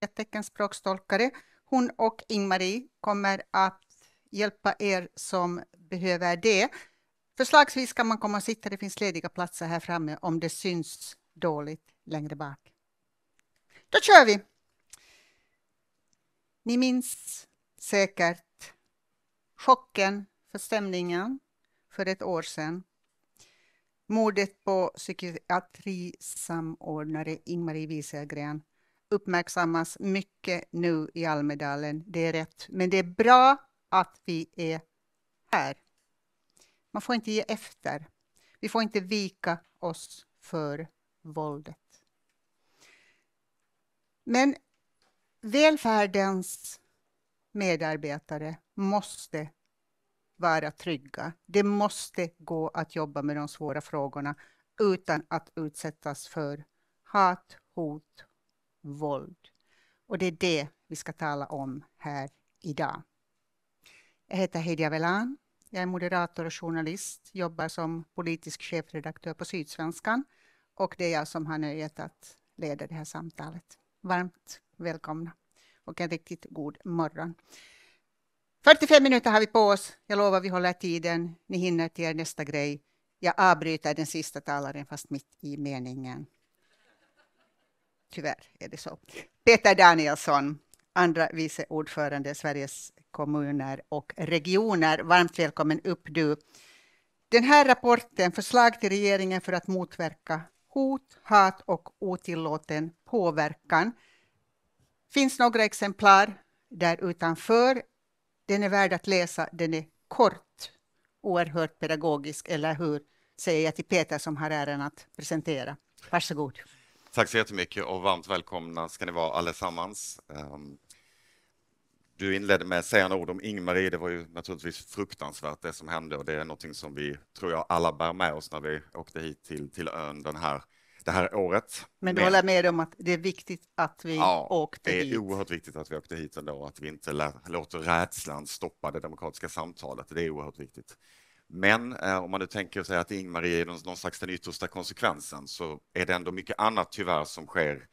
ett teckenspråkstolkare. Hon och Ingmarie kommer att hjälpa er som behöver det. Förslagsvis kan man komma och sitta, det finns lediga platser här framme om det syns dåligt längre bak. Då kör vi! Ni minns säkert chocken förstämningen, för ett år sedan. Mordet på psykiatrisamordnare Ingmarie Wieselgren uppmärksammas mycket nu i Almedalen, det är rätt. Men det är bra att vi är här. Man får inte ge efter. Vi får inte vika oss för våldet. Men välfärdens medarbetare måste vara trygga. Det måste gå att jobba med de svåra frågorna utan att utsättas för hat, hot våld. Och det är det vi ska tala om här idag. Jag heter Hedia Velan. Jag är moderator och journalist, jobbar som politisk chefredaktör på Sydsvenskan och det är jag som har nöjet att leda det här samtalet. Varmt välkomna och en riktigt god morgon. 45 minuter har vi på oss. Jag lovar, vi håller tiden. Ni hinner till er nästa grej. Jag avbryter den sista talaren fast mitt i meningen. Tyvärr är det så. Peter Danielsson, andra vice ordförande Sveriges kommuner och regioner. Varmt välkommen upp du. Den här rapporten, förslag till regeringen för att motverka hot, hat och otillåten påverkan. finns några exemplar där utanför. Den är värd att läsa, den är kort, oerhört pedagogisk, eller hur? Säger jag till Peter som har äran att presentera. Varsågod. Tack så jättemycket och varmt välkomna ska ni vara allesammans. Ehm, du inledde med att säga några ord om Ingmarie. Det var ju naturligtvis fruktansvärt det som hände och det är någonting som vi, tror jag, alla bär med oss när vi åkte hit till, till ön den här, det här året. Men du håller med om att det är viktigt att vi ja, åkte hit? det är hit. oerhört viktigt att vi åkte hit ändå, och att vi inte låter rädslan stoppa det demokratiska samtalet. Det är oerhört viktigt. Men eh, om man nu tänker sig att Ingmarie är någon, någon slags den yttersta konsekvensen så är det ändå mycket annat tyvärr som sker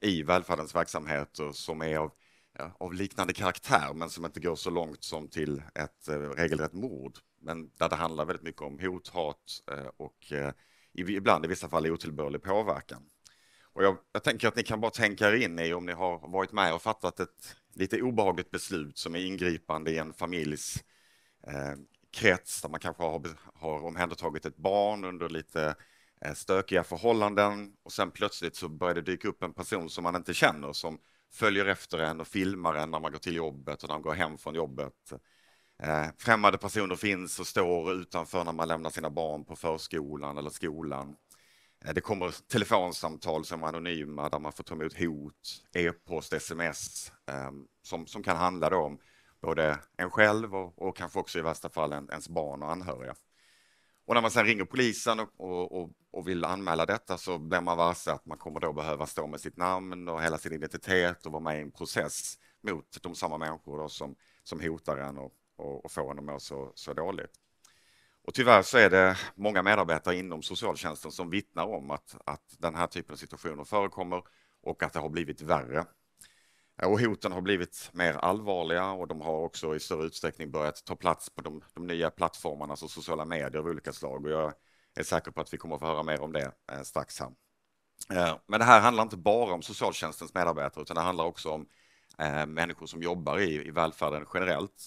i välfärdens verksamheter som är av, ja, av liknande karaktär men som inte går så långt som till ett eh, regelrätt mord. Men där det handlar väldigt mycket om hot, hat eh, och eh, ibland i vissa fall otillbörlig påverkan. Och jag, jag, tänker att ni kan bara tänka er in i om ni har varit med och fattat ett lite obehagligt beslut som är ingripande i en familjs eh, krets där man kanske har, har omhändertagit ett barn under lite eh, stökiga förhållanden och sen plötsligt så börjar det dyka upp en person som man inte känner som följer efter en och filmar en när man går till jobbet och när man går hem från jobbet. Eh, främmande personer finns och står utanför när man lämnar sina barn på förskolan eller skolan. Eh, det kommer telefonsamtal som är anonyma där man får ta emot hot, e-post, sms eh, som, som kan handla om både en själv och, och kanske också i värsta fall ens barn och anhöriga. Och när man sen ringer polisen och, och, och, vill anmäla detta så blir man varse att man kommer då behöva stå med sitt namn och hela sin identitet och vara med i en process mot de samma människor som, som hotar en och, och, och får en att må så, så dåligt. Och tyvärr så är det många medarbetare inom socialtjänsten som vittnar om att, att den här typen av situationer förekommer och att det har blivit värre Eh, och hoten har blivit mer allvarliga och de har också i större utsträckning börjat ta plats på de, de nya plattformarna, alltså sociala medier av olika slag. Och jag är säker på att vi kommer att få höra mer om det eh, strax här. Eh, men det här handlar inte bara om socialtjänstens medarbetare utan det handlar också om människor som jobbar i, i välfärden generellt.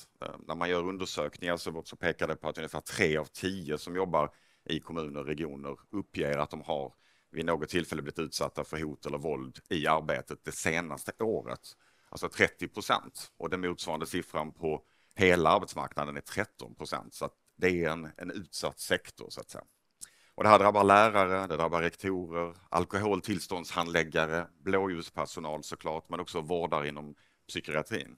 När man gör undersökningar så, så pekar det på att ungefär tre av tio som jobbar i kommuner och regioner uppger att de har vid något tillfälle blivit utsatta för hot eller våld i arbetet det senaste året. Alltså 30 procent och den motsvarande siffran på hela arbetsmarknaden är 13 procent. Så det är en, en utsatt sektor så att säga. Och det här drabbar lärare, det drabbar rektorer, alkoholtillståndshandläggare, blåljuspersonal såklart, men också vårdare inom psykiatrin.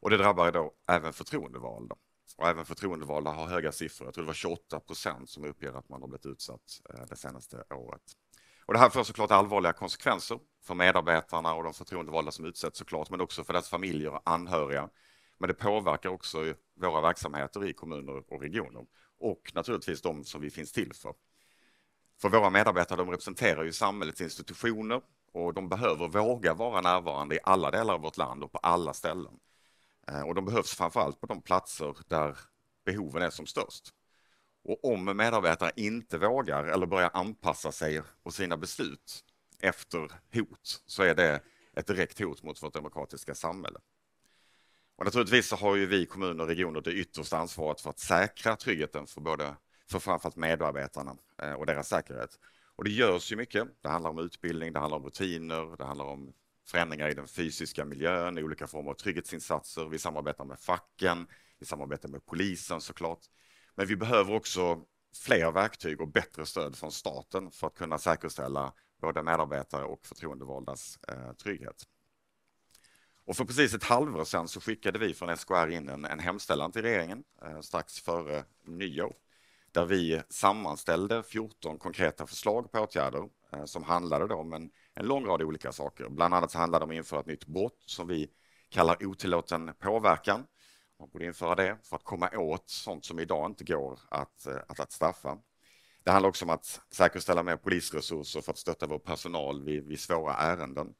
Och det drabbar då även förtroendevalda. Och även förtroendevalda har höga siffror. Jag tror det var 28 procent som uppger att man har blivit utsatt eh, det senaste året. Och det här får såklart allvarliga konsekvenser för medarbetarna och de förtroendevalda som utsätts såklart, men också för deras familjer och anhöriga. Men det påverkar också våra verksamheter i kommuner och regioner och naturligtvis de som vi finns till för. För våra medarbetare de representerar ju samhällets institutioner och de behöver våga vara närvarande i alla delar av vårt land och på alla ställen. Eh, och de behövs framför allt på de platser där behoven är som störst. Och om medarbetare inte vågar eller börjar anpassa sig och sina beslut efter hot så är det ett direkt hot mot vårt demokratiska samhälle. Och naturligtvis så har ju vi kommuner och regioner det yttersta ansvaret för att säkra tryggheten för både för framförallt medarbetarna eh, och deras säkerhet. Och det görs ju mycket. Det handlar om utbildning, det handlar om rutiner, det handlar om förändringar i den fysiska miljön, i olika former av trygghetsinsatser. Vi samarbetar med facken, vi samarbetar med polisen såklart. Men vi behöver också fler verktyg och bättre stöd från staten för att kunna säkerställa både medarbetare och förtroendevaldas eh, trygghet. Och för precis ett halvår sedan så skickade vi från SKR in en, en hemställan till regeringen eh, strax före nyår där vi sammanställde 14 konkreta förslag på åtgärder eh, som handlade om en, en lång rad olika saker. Bland annat så handlade det om att införa ett nytt brott som vi kallar otillåten påverkan man borde införa det för att komma åt sånt som idag inte går att, eh, att, att straffa. Det handlar också om att säkerställa mer polisresurser för att stötta vår personal vid, vid svåra ärenden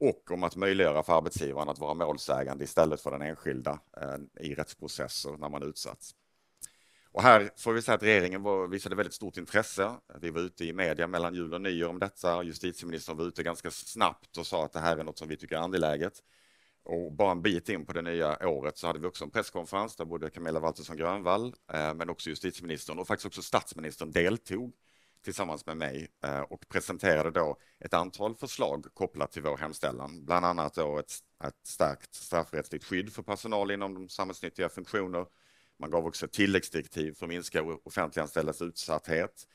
och om att möjliggöra för arbetsgivaren att vara målsägande istället för den enskilda eh, i rättsprocesser när man utsatts. Och här får vi säga att regeringen var, visade väldigt stort intresse. Vi var ute i media mellan jul och nyår om detta. Justitieministern var ute ganska snabbt och sa att det här är något som vi tycker är angeläget. Och bara en bit in på det nya året så hade vi också en presskonferens där både Camilla Waltersson Grönvall eh, men också justitieministern och faktiskt också statsministern deltog tillsammans med mig eh, och presenterade då ett antal förslag kopplat till vår hemställan, bland annat då ett, ett stärkt straffrättsligt skydd för personal inom de samhällsnyttiga funktioner. Man gav också tilläggsdirektiv för att minska offentliganställdas utsatthet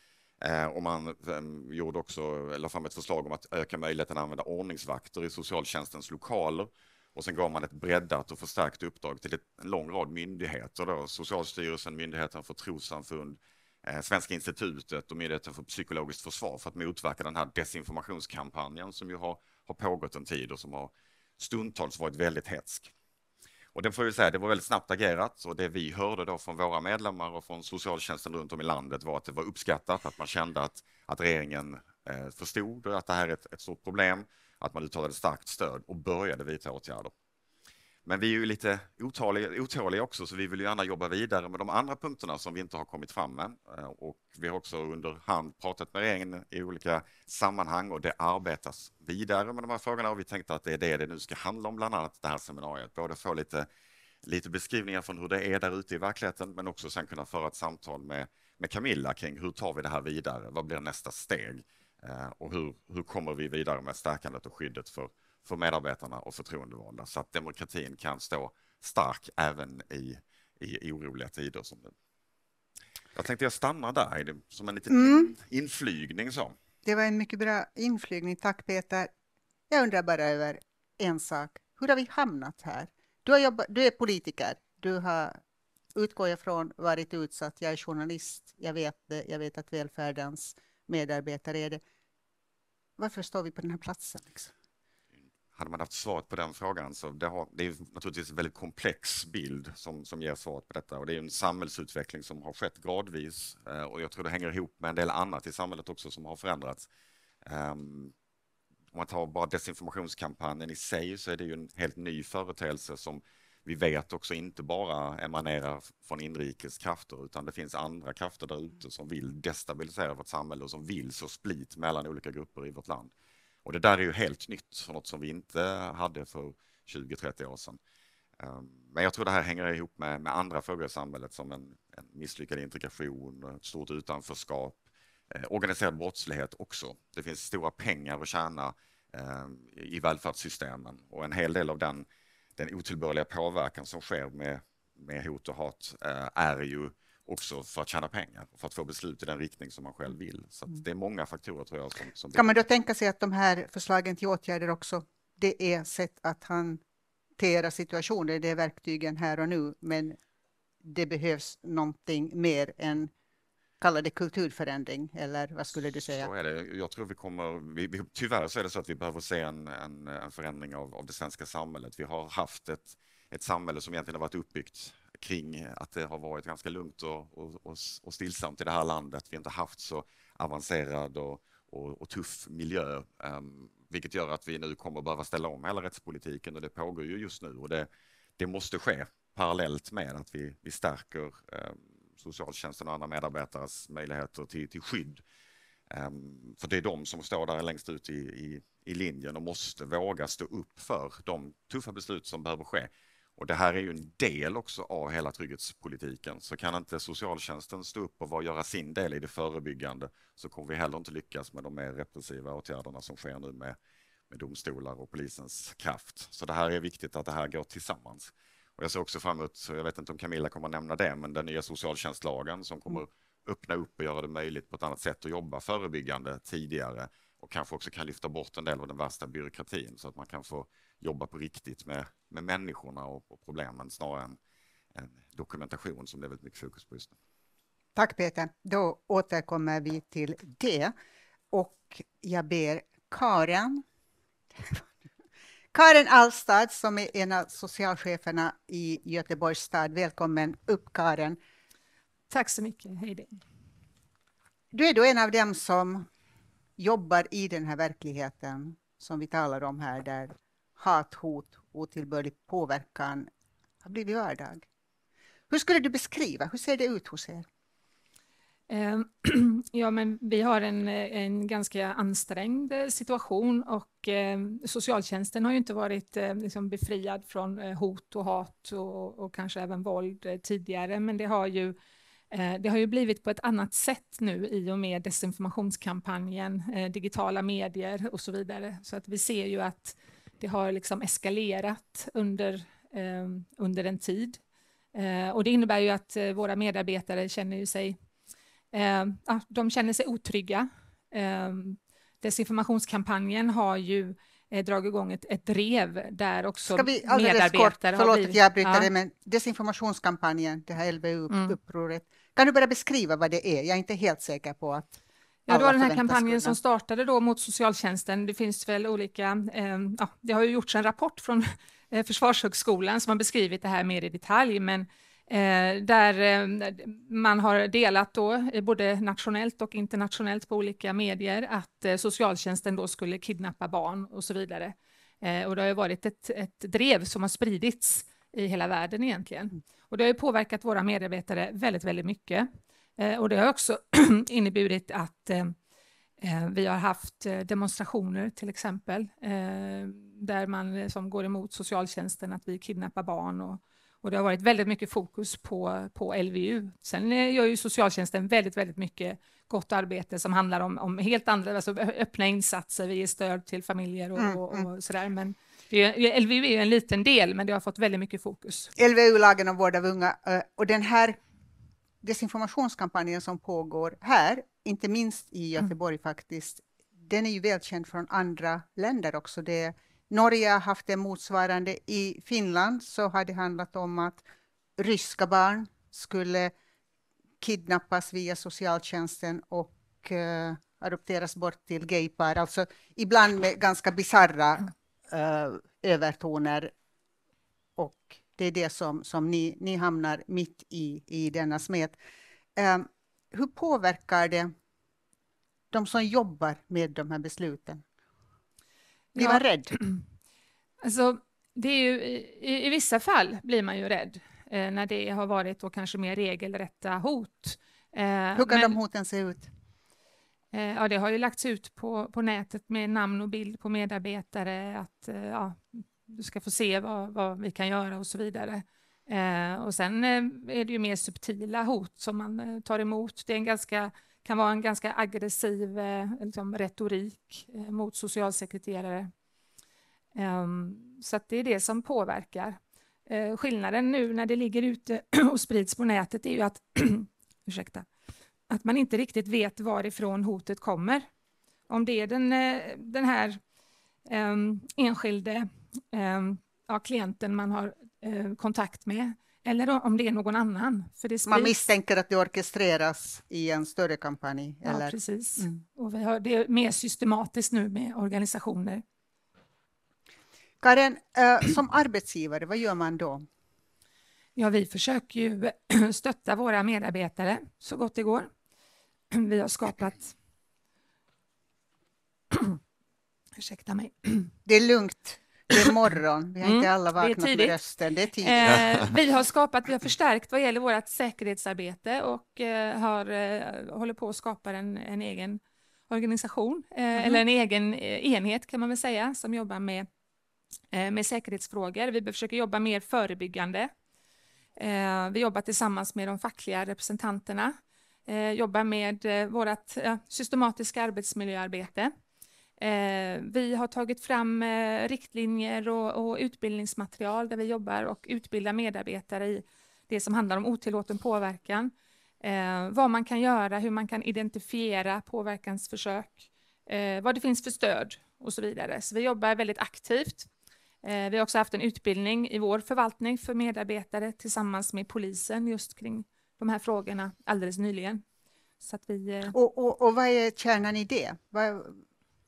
eh, och man ehm, gjorde också, la fram ett förslag om att öka möjligheten att använda ordningsvakter i socialtjänstens lokaler och sen gav man ett breddat och förstärkt uppdrag till en lång rad myndigheter. Då, Socialstyrelsen, Myndigheten för trossamfund, eh, Svenska institutet och Myndigheten för psykologiskt försvar för att motverka den här desinformationskampanjen som ju har, har pågått en tid och som har stundtals varit väldigt hetsk. Och det får vi säga, det var väldigt snabbt agerat och det vi hörde då från våra medlemmar och från socialtjänsten runt om i landet var att det var uppskattat, att man kände att, att regeringen eh, förstod att det här är ett, ett stort problem att man uttalade starkt stöd och började vidta åtgärder. Men vi är ju lite otåliga, också, så vi vill ju gärna jobba vidare med de andra punkterna som vi inte har kommit fram med. Eh, och vi har också under hand pratat med regeringen i olika sammanhang och det arbetas vidare med de här frågorna och vi tänkte att det är det det nu ska handla om, bland annat det här seminariet. Både få lite, lite beskrivningar från hur det är där ute i verkligheten, men också sen kunna föra ett samtal med, med Camilla kring hur tar vi det här vidare? Vad blir nästa steg? Eh, och hur, hur kommer vi vidare med stärkandet och skyddet för, för medarbetarna och förtroendevalda så att demokratin kan stå stark även i, i oroliga tider som nu. Jag tänkte jag stannar där som en liten mm. inflygning. Så. Det var en mycket bra inflygning, tack Peter. Jag undrar bara över en sak. Hur har vi hamnat här? Du, har jobbat, du är politiker, du har, utgår jag från, varit utsatt. Jag är journalist, jag vet det, jag vet att välfärdens medarbetare är det varför står vi på den här platsen? Liksom? Hade man haft svaret på den frågan så det, har, det är naturligtvis en väldigt komplex bild som, som ger svaret på detta och det är en samhällsutveckling som har skett gradvis eh, och jag tror det hänger ihop med en del annat i samhället också som har förändrats. Ehm, om man tar bara desinformationskampanjen i sig så är det ju en helt ny företeelse som vi vet också inte bara emanerar från inrikes krafter utan det finns andra krafter där ute som vill destabilisera vårt samhälle och som vill så split mellan olika grupper i vårt land. Och det där är ju helt nytt, något som vi inte hade för 20-30 år sedan. Ehm, men jag tror det här hänger ihop med, med andra frågor i samhället som en, en misslyckad integration, ett stort utanförskap, eh, organiserad brottslighet också. Det finns stora pengar att tjäna eh, i välfärdssystemen och en hel del av den den otillbörliga påverkan som sker med, med hot och hat eh, är ju också för att tjäna pengar, för att få beslut i den riktning som man själv vill. Så mm. det är många faktorer tror jag. Som, som kan man då tänka sig att de här förslagen till åtgärder också, det är sätt att hantera situationer, det är verktygen här och nu, men det behövs någonting mer än kalla det kulturförändring, eller vad skulle du säga? Så är det. Jag tror vi kommer, vi, vi, tyvärr så är det så att vi behöver se en, en, en förändring av, av, det svenska samhället. Vi har haft ett, ett samhälle som egentligen har varit uppbyggt kring att det har varit ganska lugnt och, och, och, och stillsamt i det här landet. Vi har inte haft så avancerad och, och, och tuff miljö, um, vilket gör att vi nu kommer behöva ställa om hela rättspolitiken och det pågår ju just nu och det, det måste ske parallellt med att vi, vi stärker um, socialtjänsten och andra medarbetares möjligheter till, till skydd. Um, för det är de som står där längst ut i, i, i linjen och måste våga stå upp för de tuffa beslut som behöver ske. Och det här är ju en del också av hela trygghetspolitiken. Så kan inte socialtjänsten stå upp och göra sin del i det förebyggande så kommer vi heller inte lyckas med de mer repressiva åtgärderna som sker nu med, med domstolar och polisens kraft. Så det här är viktigt att det här går tillsammans. Och jag ser också fram emot, jag vet inte om Camilla kommer att nämna det, men den nya socialtjänstlagen som kommer mm. öppna upp och göra det möjligt på ett annat sätt att jobba förebyggande tidigare och kanske också kan lyfta bort en del av den värsta byråkratin så att man kan få jobba på riktigt med, med människorna och, och problemen snarare än, än dokumentation som det är väldigt mycket fokus på just nu. Tack Peter, då återkommer vi till det och jag ber Karen Karin Alstad som är en av socialcheferna i Göteborgs stad. Välkommen upp Karin. Tack så mycket, Hej, Heidi. Du är då en av dem som jobbar i den här verkligheten som vi talar om här, där hat, hot, och otillbörlig påverkan har blivit vardag. Hur skulle du beskriva, hur ser det ut hos er? Ehm, ja, men vi har en, en ganska ansträngd eh, situation och ehm, socialtjänsten har ju inte varit eh, liksom befriad från eh, hot och hat och, och kanske även våld tidigare, men det har ju det har ju blivit på ett annat sätt nu i och med desinformationskampanjen, digitala medier och så vidare. Så att vi ser ju att det har liksom eskalerat under, ehm, under en tid. Och det innebär ju att våra medarbetare känner ju sig Eh, de känner sig otrygga. Eh, desinformationskampanjen har ju eh, dragit igång ett, ett drev där också Ska vi alldeles kort, förlåt blivit, att jag bryter ja. det, men desinformationskampanjen, det här LVU-upproret, mm. kan du bara beskriva vad det är? Jag är inte helt säker på att Ja, då den här kampanjen skulden. som startade då mot socialtjänsten, det finns väl olika, eh, ja, det har ju gjorts en rapport från eh, Försvarshögskolan som har beskrivit det här mer i detalj, men Eh, där eh, man har delat då, eh, både nationellt och internationellt på olika medier, att eh, socialtjänsten då skulle kidnappa barn och så vidare. Eh, och det har varit ett, ett drev som har spridits i hela världen egentligen. Mm. Och det har påverkat våra medarbetare väldigt, väldigt mycket. Eh, och det har också inneburit att vi har haft demonstrationer till exempel, där man som går emot socialtjänsten, att vi kidnappar barn och och det har varit väldigt mycket fokus på, på LVU. Sen eh, gör ju socialtjänsten väldigt, väldigt mycket gott arbete som handlar om, om helt andra, alltså öppna insatser, vi ger stöd till familjer och, mm, och, mm. och sådär. Men är, LVU är en liten del, men det har fått väldigt mycket fokus. LVU, lagen om vård av unga, och den här desinformationskampanjen som pågår här, inte minst i mm. Göteborg mm. faktiskt, den är ju välkänd från andra länder också. Det Norge har haft en motsvarande. I Finland så har det handlat om att ryska barn skulle kidnappas via socialtjänsten och eh, adopteras bort till gaypar. Alltså ibland med ganska bisarra eh, övertoner. Och det är det som, som ni, ni hamnar mitt i, i denna smet. Eh, hur påverkar det de som jobbar med de här besluten? Blir ja. man rädd? Alltså, det är ju, i, i, vissa fall blir man ju rädd eh, när det har varit då kanske mer regelrätta hot. Eh, Hur kan men, de hoten se ut? Eh, ja, det har ju lagts ut på, på nätet med namn och bild på medarbetare, att eh, ja, du ska få se vad, vad vi kan göra och så vidare. Eh, och sen eh, är det ju mer subtila hot som man tar emot. Det är en ganska kan vara en ganska aggressiv eh, liksom, retorik eh, mot socialsekreterare. Ehm, så det är det som påverkar. Eh, skillnaden nu när det ligger ute och sprids på nätet är ju att, ursäkta, att man inte riktigt vet varifrån hotet kommer. Om det är den, den här ehm, enskilde ehm, ja, klienten man har kontakt med eller om det är någon annan. Man misstänker att det orkestreras i en större kampanj? Ja, precis. Mm. Och vi har det mer systematiskt nu med organisationer. Karin, eh, som arbetsgivare, vad gör man då? Ja, vi försöker ju stötta våra medarbetare så gott det går. Vi har skapat... Ursäkta mig. Det är lugnt. Det är morgon, vi har inte mm. alla vaknat med rösten. Det är tidigt. Eh, vi har skapat, vi har förstärkt vad gäller vårt säkerhetsarbete och eh, har, eh, håller på att skapa en, en egen organisation, eh, mm. eller en egen eh, enhet kan man väl säga, som jobbar med, eh, med säkerhetsfrågor. Vi försöker jobba mer förebyggande. vi jobbar tillsammans med de fackliga representanterna, jobbar med vårt systematiska arbetsmiljöarbete Eh, vi har tagit fram eh, riktlinjer och, och, utbildningsmaterial där vi jobbar och utbildar medarbetare i det som handlar om otillåten påverkan. Eh, vad man kan göra, hur man kan identifiera påverkansförsök, eh, vad det finns för stöd och så vidare. Så vi jobbar väldigt aktivt. Eh, vi har också haft en utbildning i vår förvaltning för medarbetare tillsammans med polisen just kring de här frågorna alldeles nyligen. Så att vi, eh, och, och, och vad är kärnan i det? Vad...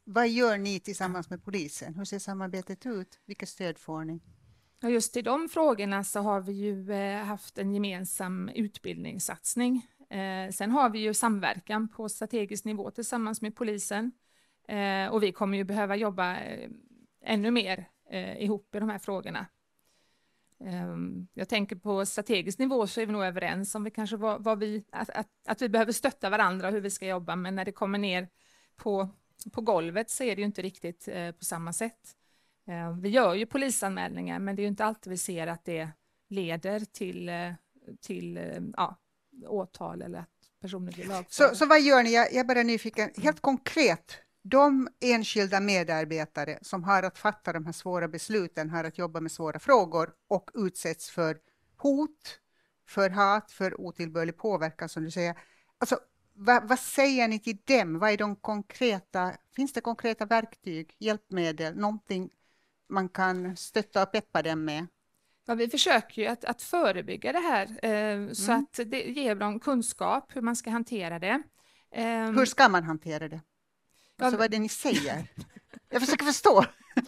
Vad gör ni tillsammans med polisen? Hur ser samarbetet ut? Vilka stöd får ni? just i de frågorna så har vi ju eh, haft en gemensam utbildningssatsning. Eh, sen har vi ju samverkan på strategisk nivå tillsammans med polisen eh, och vi kommer ju behöva jobba ännu mer ihop i de här frågorna. Ehm, jag tänker på strategisk nivå så är vi nog överens om vi kanske vad, vad vi, att, att, att vi behöver stötta varandra och hur vi ska jobba, men när det kommer ner på på golvet så är det ju inte riktigt eh, på samma sätt. Eh, vi gör ju polisanmälningar, men det är ju inte alltid vi ser att det leder till, eh, till ja, åtal eller att personer blir lagförda. Så, så vad gör ni? Jag, är bara nyfiken. Helt mm. konkret, de enskilda medarbetare som har att fatta de här svåra besluten, har att jobba med svåra frågor och utsätts för hot, för hat, för otillbörlig påverkan som du säger. Alltså, vad, vad säger ni till dem? Vad är de konkreta, finns det konkreta verktyg, hjälpmedel, någonting man kan stötta och peppa dem med? Ja, vi försöker ju att, att förebygga det här eh, mm. så att det ger dem kunskap hur man ska hantera det. Eh, hur ska man hantera det? Ja, alltså, vad är det ni säger? Jag försöker förstå.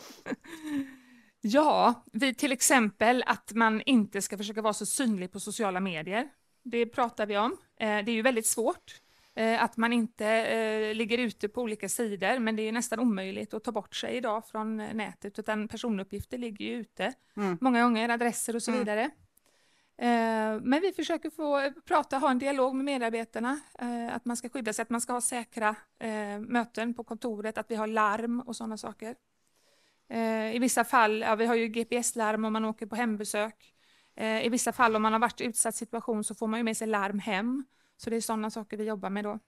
ja, vi till exempel att man inte ska försöka vara så synlig på sociala medier. Det pratar vi om. Eh, det är ju väldigt svårt Eh, att man inte eh, ligger ute på olika sidor, men det är nästan omöjligt att ta bort sig idag från eh, nätet, utan personuppgifter ligger ju ute. Mm. Många gånger adresser och så mm. vidare. Mm. Men vi försöker få prata, ha en dialog med medarbetarna, att man ska skydda sig, att man ska ha säkra möten på kontoret, att vi har larm och sådana saker. I vissa fall, ja, vi har ju GPS-larm om man åker på hembesök. I vissa fall om man har varit i utsatt situation så får man ju med sig larm hem. Så det är sådana saker vi jobbar med då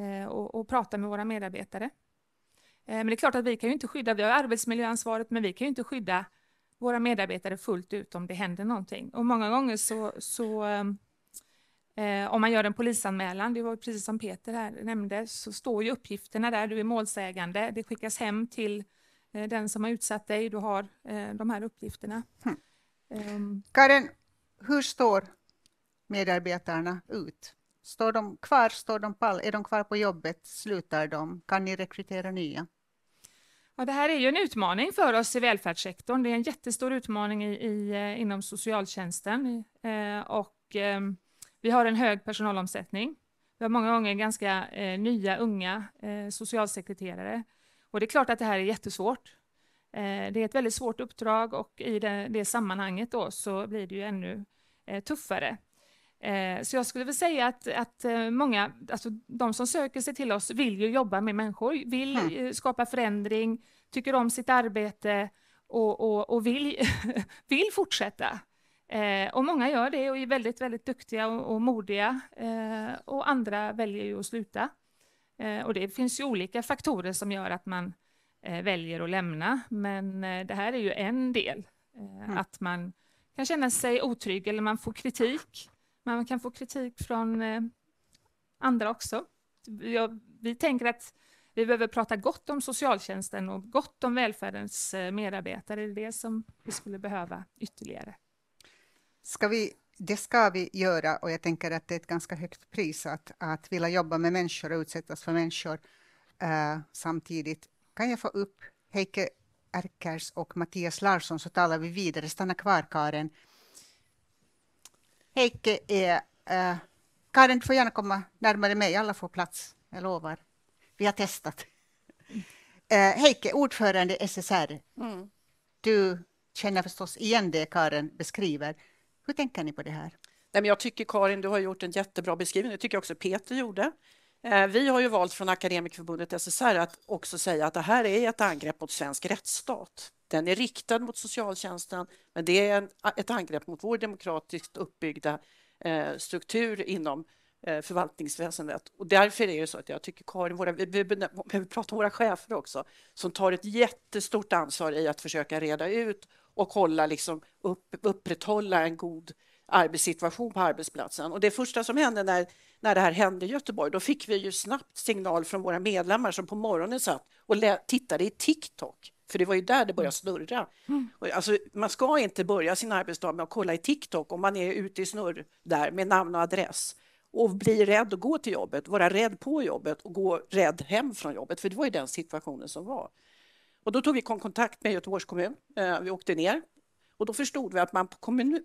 eh, och, och prata med våra medarbetare. Eh, men det är klart att vi kan ju inte skydda, vi har arbetsmiljöansvaret, men vi kan ju inte skydda våra medarbetare fullt ut om det händer någonting. Och många gånger så, så eh, eh om man gör en polisanmälan, det var precis som Peter här nämnde, så står ju uppgifterna där, du är målsägande, det skickas hem till eh, den som har utsatt dig, du har eh, de här uppgifterna. Mm. Um, Karin, hur står medarbetarna ut? Står de kvar, står de pall, är de kvar på jobbet, slutar de, kan ni rekrytera nya? Ja, det här är ju en utmaning för oss i välfärdssektorn. Det är en jättestor utmaning i, i eh, inom socialtjänsten eh, och eh, vi har en hög personalomsättning. Vi har många gånger ganska eh, nya unga eh, socialsekreterare och det är klart att det här är jättesvårt. Eh, det är ett väldigt svårt uppdrag och i det, det sammanhanget då så blir det ju ännu tuffare. Eh, så jag skulle väl säga att, att eh, många, alltså de som söker sig till oss vill ju jobba med människor, vill mm. Eh, skapa förändring, tycker om sitt arbete och, och, och vill, vill fortsätta. och många gör det och är väldigt, väldigt duktiga och, och modiga och andra väljer ju att sluta. och det finns ju olika faktorer som gör att man väljer att lämna, men det här är ju en del. Mm. Att man kan känna sig otrygg eller man får kritik men man kan få kritik från eh, andra också. Jag, vi tänker att vi behöver prata gott om socialtjänsten och gott om välfärdens eh, medarbetare. Det är det som vi skulle behöva ytterligare. Ska vi, det ska vi göra och jag tänker att det är ett ganska högt pris att, att vilja jobba med människor och utsättas för människor eh, samtidigt. Kan jag få upp Heike Erkers och Mattias Larsson så talar vi vidare. Stanna kvar Karen. Heike är... Äh, eh, Karin, du får gärna komma närmare mig. Alla får plats, jag lovar. Vi har testat. Äh, mm. eh, Heike, ordförande SSR. Mm. Du känner förstås igen det Karin beskriver. Hur tänker ni på det här? Nej, men jag tycker Karin, du har gjort en jättebra beskrivning. Det tycker jag också Peter gjorde. Eh, vi har ju valt från Akademikerförbundet SSR att också säga att det här är ett angrepp mot svensk rättsstat. Den är riktad mot socialtjänsten, men det är en, ett angrepp mot vår demokratiskt uppbyggda eh, struktur inom eh, förvaltningsväsendet. Och därför är det så att jag tycker Karin, våra, vi behöver prata om våra chefer också, som tar ett jättestort ansvar i att försöka reda ut och hålla, liksom, upp, upprätthålla en god arbetssituation på arbetsplatsen. Och det första som hände när, när det här hände i Göteborg, då fick vi ju snabbt signal från våra medlemmar som på morgonen satt och tittade i TikTok för det var ju där det började mm. snurra. Mm. Alltså, man ska inte börja sin arbetsdag med att kolla i TikTok om man är ute i snurr där med namn och adress och bli rädd och gå till jobbet, vara rädd på jobbet och gå rädd hem från jobbet, för det var ju den situationen som var. Och då tog vi kontakt med Göteborgs kommun, eh, vi åkte ner och då förstod vi att man på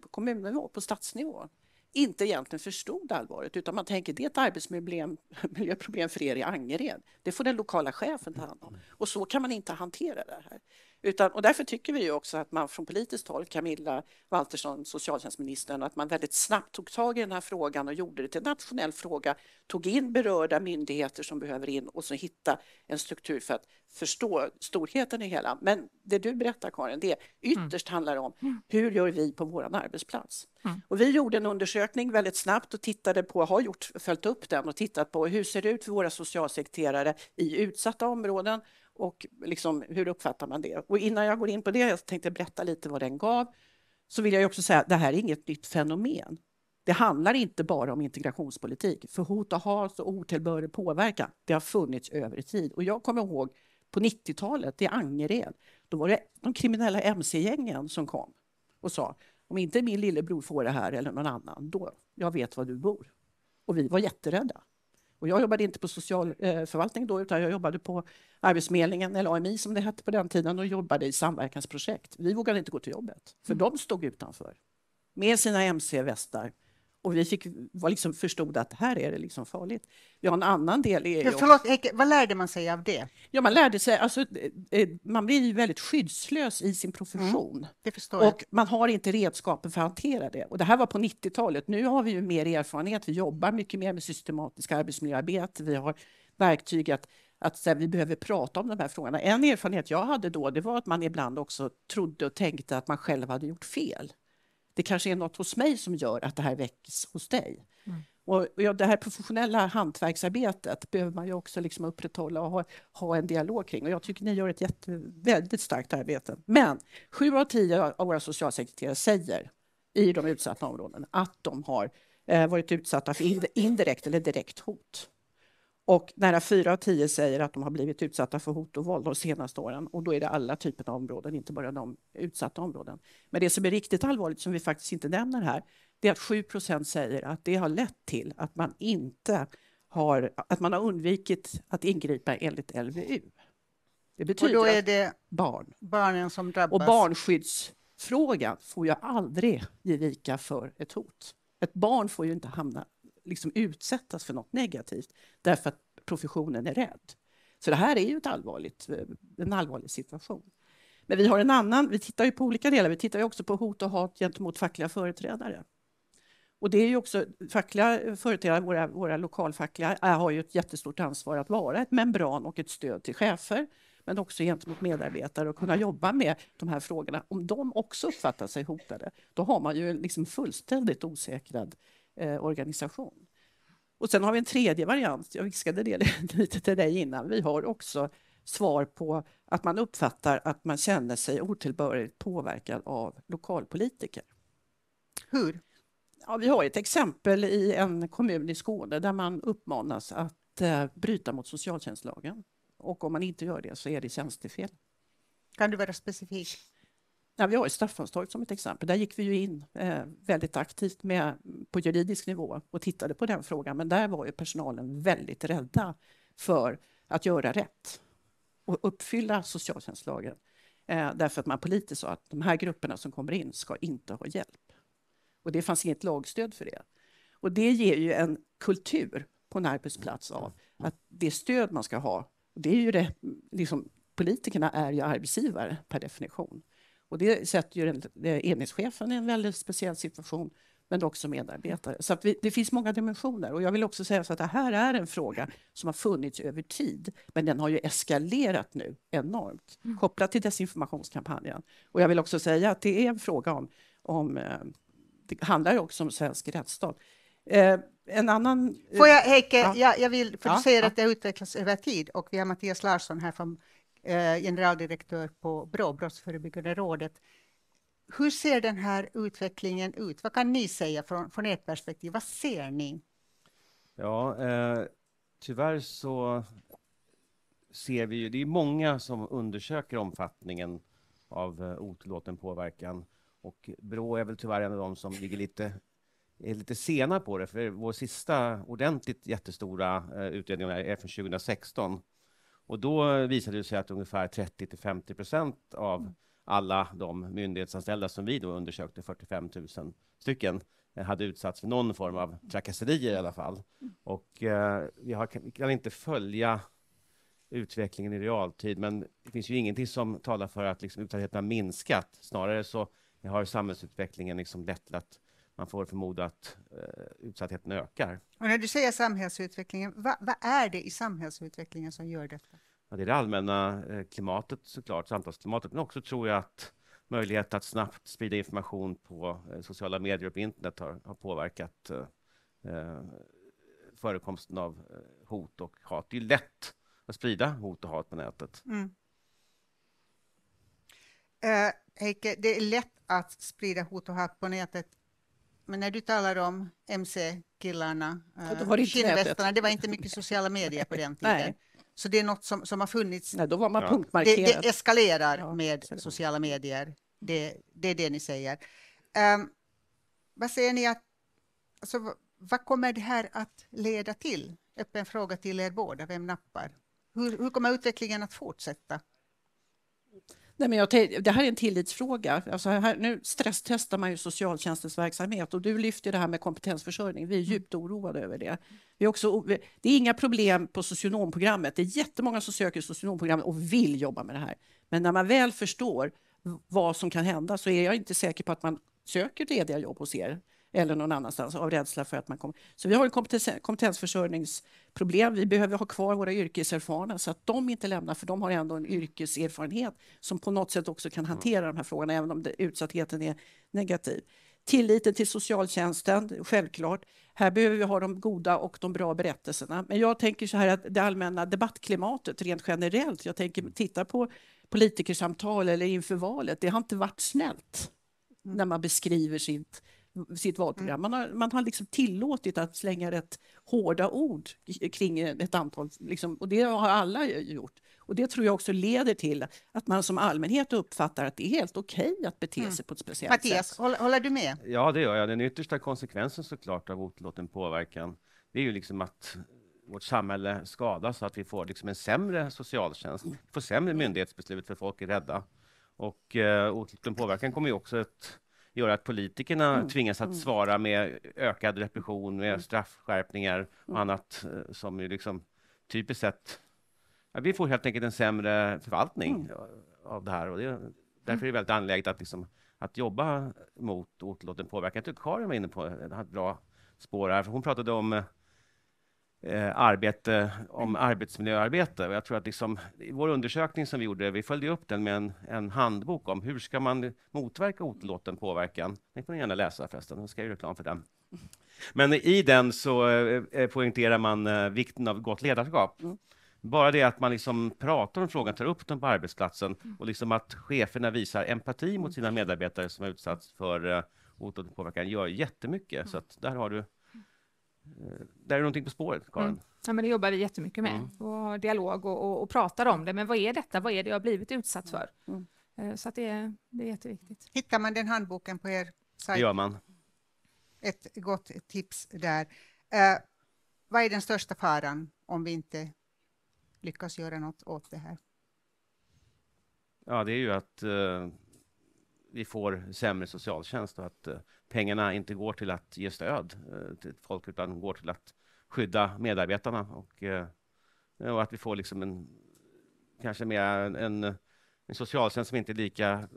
på kommunnivå, på stadsnivå, inte egentligen förstod allvaret utan man tänker det är ett arbetsmiljöproblem för er i Angered. Det får den lokala chefen ta hand om. Och så kan man inte hantera det här. Utan, och därför tycker vi ju också att man från politiskt håll, Camilla Waltersson, socialtjänstministern, att man väldigt snabbt tog tag i den här frågan och gjorde det till en nationell fråga, tog in berörda myndigheter som behöver in och så hitta en struktur för att förstå storheten i hela. Men det du berättar, Karin, det ytterst mm. handlar om mm. hur gör vi på vår arbetsplats? Mm. Och vi gjorde en undersökning väldigt snabbt och tittade på, har gjort, följt upp den och tittat på hur ser det ut för våra socialsekreterare i utsatta områden och liksom, hur uppfattar man det? Och innan jag går in på det, jag tänkte berätta lite vad den gav, så vill jag också säga att det här är inget nytt fenomen. Det handlar inte bara om integrationspolitik, för hot och hat och otillbörlig påverkan, det har funnits över tid. Och jag kommer ihåg på 90-talet i Angered, då var det de kriminella mc-gängen som kom och sa om inte min lillebror får det här eller någon annan, då, jag vet var du bor. Och vi var jätterädda. Och jag jobbade inte på socialförvaltning eh, då, utan jag jobbade på Arbetsförmedlingen, eller AMI som det hette på den tiden, och jobbade i samverkansprojekt. Vi vågade inte gå till jobbet, för mm. de stod utanför med sina mc-västar och vi fick, var liksom förstod att här är det liksom farligt. Vi har en annan del är ju... Förlåt, vad lärde man sig av det? Ja, man lärde sig, alltså, eh, eh, man blir ju väldigt skyddslös i sin profession. Mm, det förstår och jag. man har inte redskapen för att hantera det. Och det här var på 90-talet. Nu har vi ju mer erfarenhet, vi jobbar mycket mer med systematiskt arbetsmiljöarbete, vi har verktyg att att här, vi behöver prata om de här frågorna. En erfarenhet jag hade då det var att man ibland också trodde och tänkte att man själv hade gjort fel det kanske är något hos mig som gör att det här väcks hos dig. Mm. Och, ja, det här professionella hantverksarbetet behöver man ju också liksom upprätthålla och ha, ha en dialog kring. Och jag tycker ni gör ett jätte, väldigt starkt arbete. Men sju av tio av våra socialsekreterare säger i de utsatta områdena att de har eh, varit utsatta för indirekt eller direkt hot. Och nära fyra av tio säger att de har blivit utsatta för hot och våld de senaste åren. Och då är det alla typer av områden, inte bara de utsatta områden. Men det som är riktigt allvarligt, som vi faktiskt inte nämner här, det är att 7 säger att det har lett till att man inte har, att man har undvikit att ingripa enligt LVU. Det betyder och då är det barn. barnen som drabbas. Och barnskyddsfrågan får ju aldrig ge vika för ett hot. Ett barn får ju inte hamna liksom utsättas för något negativt därför att professionen är rädd. Så det här är ju ett allvarligt, eh, en allvarlig situation. Men vi har en annan, vi tittar ju på olika delar, vi tittar ju också på hot och hat gentemot fackliga företrädare. Och det är ju också, fackliga företrädare, våra, våra lokalfackliga, eh, har ju ett jättestort ansvar att vara ett membran och ett stöd till chefer, men också gentemot medarbetare och kunna jobba med de här frågorna. Om de också uppfattar sig hotade, då har man ju liksom fullständigt osäkrad eh, organisation. Och sen har vi en tredje variant, jag viskade det lite till dig innan, vi har också svar på att man uppfattar att man känner sig otillbörligt påverkad av lokalpolitiker. Hur? Ja, vi har ett exempel i en kommun i Skåne där man uppmanas att eh, bryta mot socialtjänstlagen. Och om man inte gör det så är det tjänstefel. Kan du vara specifik? Ja, vi har ju Staffanstorp som ett exempel. Där gick vi ju in eh, väldigt aktivt med, på juridisk nivå och tittade på den frågan. Men där var ju personalen väldigt rädda för att göra rätt och uppfylla socialtjänstlagen. Eh, därför att man politiskt sa att de här grupperna som kommer in ska inte ha hjälp. Och det fanns inget lagstöd för det. Och det ger ju en kultur på en arbetsplats av att det stöd man ska ha, det är ju det, liksom, politikerna är ju arbetsgivare per definition. Och det sätter ju enhetschefen i en väldigt speciell situation, men också medarbetare. Så vi, det finns många dimensioner. Och jag vill också säga så att det här är en fråga som har funnits över tid, men den har ju eskalerat nu enormt, mm. kopplat till desinformationskampanjen. Och jag vill också säga att det är en fråga om, om eh, det handlar ju också om svensk rättsstat. Eh, en annan... Får jag, Heike, eh, ja. jag, jag vill, för du ja, säger ja. att det har utvecklats över tid och vi har Mattias Larsson här från Eh, generaldirektör på BRÅ, Brottsförebyggande rådet. Hur ser den här utvecklingen ut? Vad kan ni säga från, från ert perspektiv? Vad ser ni? Ja, eh, tyvärr så ser vi ju, det är många som undersöker omfattningen av eh, otillåten påverkan. Och Brå är väl tyvärr en av de som ligger lite, är lite sena på det, för vår sista ordentligt jättestora eh, utredning är från 2016. Och då visade det sig att ungefär 30 till 50 procent av mm. alla de myndighetsanställda som vi då undersökte, 45 000 stycken, eh, hade utsatts för någon form av trakasserier i alla fall. Mm. Och eh, vi, har, vi kan inte följa utvecklingen i realtid, men det finns ju ingenting som talar för att liksom, utsattheten har minskat. Snarare så har samhällsutvecklingen liksom lett till att man får förmoda att eh, utsattheten ökar. Och när du säger samhällsutvecklingen, vad, vad är det i samhällsutvecklingen som gör detta? Ja, det är det allmänna eh, klimatet såklart, samtalsklimatet, men också tror jag att möjlighet att snabbt sprida information på eh, sociala medier och på internet har, har påverkat eh, eh förekomsten av hot och hat. Det är lätt att sprida hot och hat på nätet. Mm. Eh, Heike, det är lätt att sprida hot och hat på nätet. Men när du talar om mc-killarna, skinnvästarna, eh, det var inte mycket sociala medier på den tiden. Nej. Så det är något som, som har funnits. Nej, då var man ja. punktmarkerad. Det, det eskalerar ja, med så. sociala medier. Det, det, är det ni säger. Um, vad säger ni att, alltså, vad kommer det här att leda till? Öppen fråga till er båda, vem nappar? Hur, hur kommer utvecklingen att fortsätta? Nej, men jag, det här är en tillitsfråga. Alltså här, nu stresstestar man ju socialtjänstens verksamhet och du lyfter det här med kompetensförsörjning. Vi är mm. djupt oroade över det. Vi också, det är inga problem på socionomprogrammet. Det är jättemånga som söker socionomprogrammet och vill jobba med det här. Men när man väl förstår vad som kan hända så är jag inte säker på att man söker lediga jobb hos er eller någon annanstans av rädsla för att man kommer... Så vi har en kompetensförsörjningsproblem. Vi behöver ha kvar våra yrkeserfarna så att de inte lämnar, för de har ändå en yrkeserfarenhet som på något sätt också kan mm. hantera de här frågorna, även om utsattheten är negativ. Tilliten till socialtjänsten, självklart. Här behöver vi ha de goda och de bra berättelserna. Men jag tänker så här att det allmänna debattklimatet rent generellt, jag tänker mm. titta på politikersamtal eller inför valet, det har inte varit snällt mm. när man beskriver sitt sitt valprogram. Man har, man har liksom tillåtit att slänga rätt hårda ord kring ett antal, liksom, och det har alla gjort. Och det tror jag också leder till att man som allmänhet uppfattar att det är helt okej okay att bete mm. sig på ett speciellt Mattias, sätt. Mattias, håller du med? Ja, det gör jag. Den yttersta konsekvensen såklart av otillåten påverkan, det är ju liksom att vårt samhälle skadas så att vi får liksom en sämre socialtjänst, vi får sämre myndighetsbeslut för folk är rädda. Och eh, otillåten påverkan kommer ju också ett gör att politikerna mm. tvingas att mm. svara med ökad repression, med mm. straffskärpningar och mm. annat eh, som ju liksom typiskt sett... Ja, vi får helt enkelt en sämre förvaltning av det här och det, därför är det väldigt angeläget att, liksom, att jobba mot otillåten påverkan. Jag tycker Karin var inne på ett bra spår här, för hon pratade om eh, Eh, arbete om arbetsmiljöarbete. jag tror att liksom, i vår undersökning som vi gjorde, vi följde upp den med en, en handbok om hur ska man motverka otillåten påverkan. Den får ni gärna läsa förresten, jag ska ju reklam för den. Men i den så eh, poängterar man eh, vikten av gott ledarskap. Mm. Bara det att man liksom pratar om frågan, tar upp den på arbetsplatsen mm. och liksom att cheferna visar empati mot sina mm. medarbetare som har utsatts för otillåten påverkan gör jättemycket. Så att där har du Eh, där är någonting på spåret, Karin. Mm. Ja, men det jobbar vi jättemycket med, mm. och dialog och, och, och pratar om det. Men vad är detta? Vad är det jag har blivit utsatt för? Mm. mm. Eh, så att det, är, det är jätteviktigt. Hittar man den handboken på er sajt? Det gör man. Ett gott tips där. Eh, vad är den största faran om vi inte lyckas göra något åt det här? Ja, det är ju att eh, vi får sämre socialtjänst och att eh, pengarna inte går till att ge stöd eh, till folk utan går till att skydda medarbetarna och, eh, och att vi får liksom en kanske mer en, en socialtjänst som inte är lika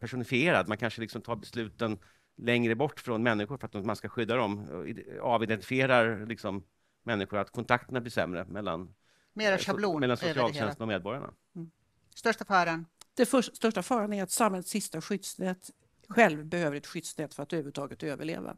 personifierad. Man kanske liksom tar besluten längre bort från människor för att man ska skydda dem. Avidentifierar liksom människor att kontakterna blir sämre mellan, Mera schablon, mellan socialtjänsten och medborgarna. Mm. Största faran? Det först, största faran är att samhällets sista skyddsnät själv behöver ett skyddsnät för att överhuvudtaget överleva.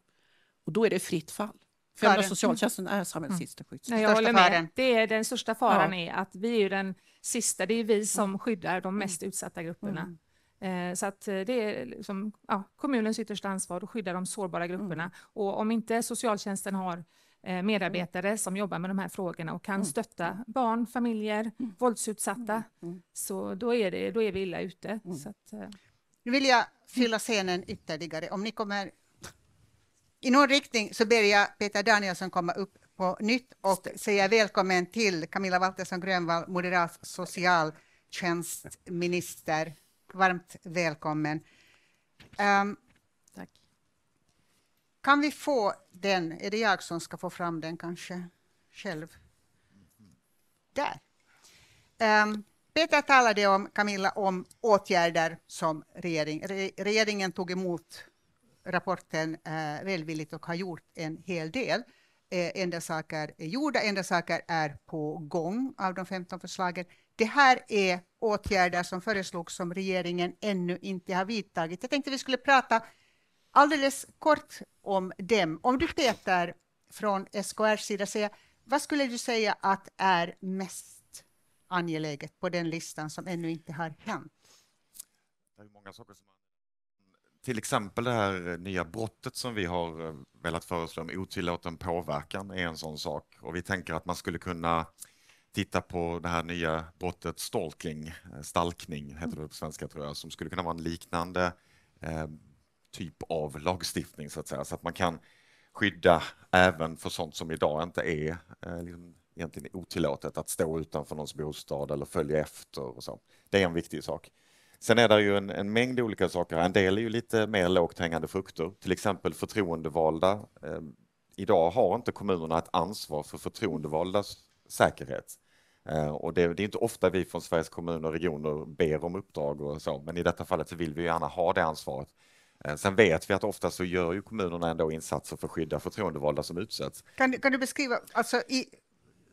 Och då är det fritt fall. För jag socialtjänsten är mm. samhällets mm. sista skyddsnät. jag håller med. Det är den största faran ja. är att vi är den sista, det är vi mm. som skyddar de mest utsatta grupperna. Mm. Eh, så att eh, det är liksom, ja, kommunens yttersta ansvar att skydda de sårbara grupperna. Mm. Och om inte socialtjänsten har Eh, medarbetare som jobbar med de här frågorna och kan mm. stötta barn, familjer, mm. Mm. våldsutsatta. Så då är, det, då är vi illa ute. Att, eh. nu vill jag fylla scenen ytterligare. Om ni kommer i någon riktning så ber jag Peter Danielsson komma upp på nytt och säga välkommen till Camilla Waltersson Grönvall, moderat socialtjänstminister. Varmt välkommen. Um, Tack. Kan vi få den? Är det jag som ska få fram den kanske själv? Där. Um, Peter talade om, Camilla, om åtgärder som regering, re, regeringen tog emot rapporten eh, välvilligt och har gjort en hel del. Eh, enda saker är gjorda, enda saker är på gång av de 15 förslagen. Det här är åtgärder som föreslogs som regeringen ännu inte har vidtagit. Jag tänkte vi skulle prata Alldeles kort om dem. Om du Peter från SKRs sida säger, vad skulle du säga att är mest angeläget på den listan som ännu inte har hänt? Det är många saker som till exempel det här nya brottet som vi har eh, velat föreslå om otillåten påverkan är en sån sak och vi tänker att man skulle kunna titta på det här nya brottet stalking, eh, stalkning heter det på svenska tror jag, som skulle kunna vara en liknande eh, typ av lagstiftning så att säga, så att man kan skydda även för sånt som idag inte är eh, liksom, egentligen otillåtet, att stå utanför någons bostad eller följa efter och så. Det är en viktig sak. Sen är det ju en, en mängd olika saker. En del är ju lite mer lågt hängande frukter, till exempel förtroendevalda. Eh, idag har inte kommunerna ett ansvar för förtroendevaldas säkerhet. Eh, och det, det, är inte ofta vi från Sveriges kommuner och regioner ber om uppdrag och så, men i detta fallet så vill vi gärna ha det ansvaret. Eh, sen vet vi att ofta så gör ju kommunerna ändå insatser för att skydda förtroendevalda som utsätts. Kan, kan du beskriva, alltså i,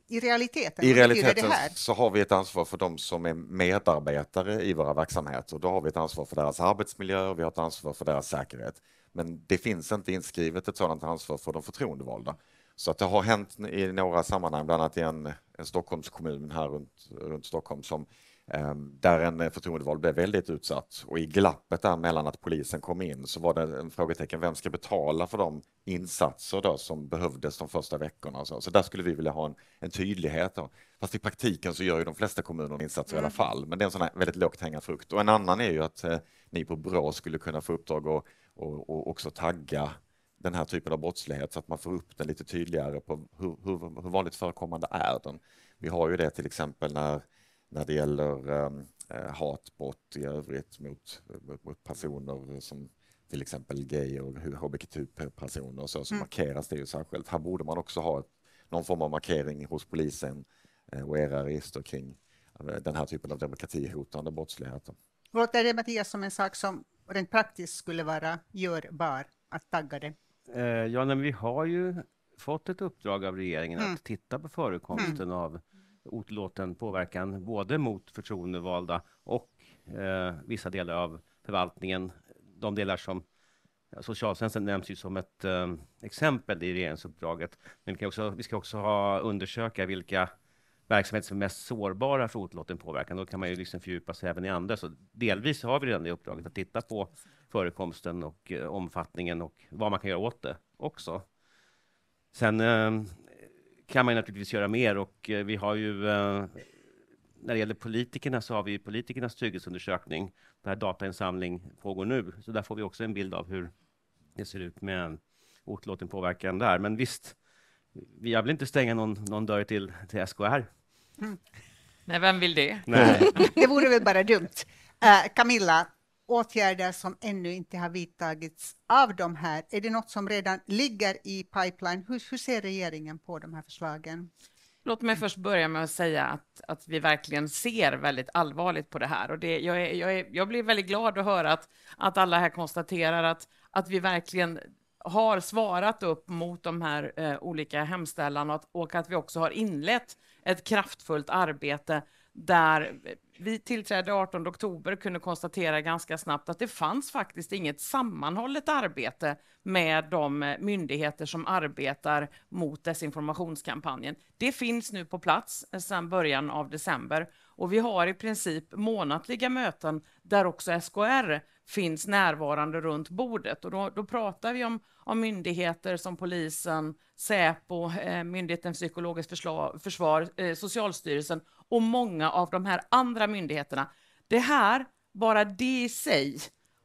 i realiteten? I realiteten så har vi ett ansvar för de som är medarbetare i våra verksamheter. Då har vi ett ansvar för deras arbetsmiljö, och vi har ett ansvar för deras säkerhet. Men det finns inte inskrivet ett sådant ansvar för de förtroendevalda. Så att det har hänt i några sammanhang, bland annat i en, en Stockholmskommun här runt, runt Stockholm som Ehm, där en eh, förtroendevald blev väldigt utsatt och i glappet där mellan att polisen kom in så var det en frågetecken, vem ska betala för de insatser då som behövdes de första veckorna? så. så där skulle vi vilja ha en, en tydlighet. Då. Fast i praktiken så gör ju de flesta kommuner insatser mm. i alla mm. fall, men det är en sån väldigt lågt hängande frukt. Och en annan är ju att eh, ni på BRÅ skulle kunna få uppdrag och, och, och också tagga den här typen av brottslighet så att man får upp den lite tydligare på hur, hur, hur vanligt förekommande är den. Vi har ju det till exempel när när det gäller ehm, eh, hatbrott i övrigt mot, mot personer som till exempel gay och hbtq-personer och så, så mm. markeras det ju särskilt. Här borde man också ha någon form av markering hos polisen eh, och era register kring eh, den här typen av demokratihotande brottslighet. Låter det Mattias som en sak som rent praktiskt skulle vara görbar, att tagga det? Eh, ja, men vi har ju fått ett uppdrag av regeringen mm. att titta på förekomsten mm. av otillåten påverkan både mot förtroendevalda och eh, vissa delar av förvaltningen. De delar som Socialtjänsten nämns ju som ett eh, exempel i regeringsuppdraget, men vi, också, vi ska också ha, undersöka vilka verksamheter som är mest sårbara för otillåten påverkan. Då kan man ju liksom fördjupa sig även i andra. Så delvis har vi redan det uppdraget att titta på förekomsten och eh, omfattningen och vad man kan göra åt det också. Sen eh, kan man naturligtvis göra mer och eh, vi har ju eh, när det gäller politikerna så har vi politikernas trygghetsundersökning där datainsamling pågår nu. Så där får vi också en bild av hur det ser ut med otillåten påverkan där. Men visst, jag vill inte stänga någon, någon dörr till, till SKR. Mm. Nej, vem vill det? Nej. det vore väl bara dumt. Uh, Camilla, åtgärder som ännu inte har vidtagits av de här? Är det något som redan ligger i pipeline? Hur, hur ser regeringen på de här förslagen? Låt mig först börja med att säga att, att vi verkligen ser väldigt allvarligt på det här. Och det, jag, är, jag, är, jag blir väldigt glad att höra att, att alla här konstaterar att, att vi verkligen har svarat upp mot de här eh, olika hemställan och att, och att vi också har inlett ett kraftfullt arbete där vi tillträdde 18 oktober kunde konstatera ganska snabbt att det fanns faktiskt inget sammanhållet arbete med de eh, myndigheter som arbetar mot desinformationskampanjen. Det finns nu på plats eh, sedan början av december och vi har i princip månatliga möten där också SKR finns närvarande runt bordet och då, då pratar vi om, om, myndigheter som polisen, Säpo, eh, Myndigheten för psykologiskt försvar, försvar eh, Socialstyrelsen och många av de här andra myndigheterna. Det här, bara det i sig,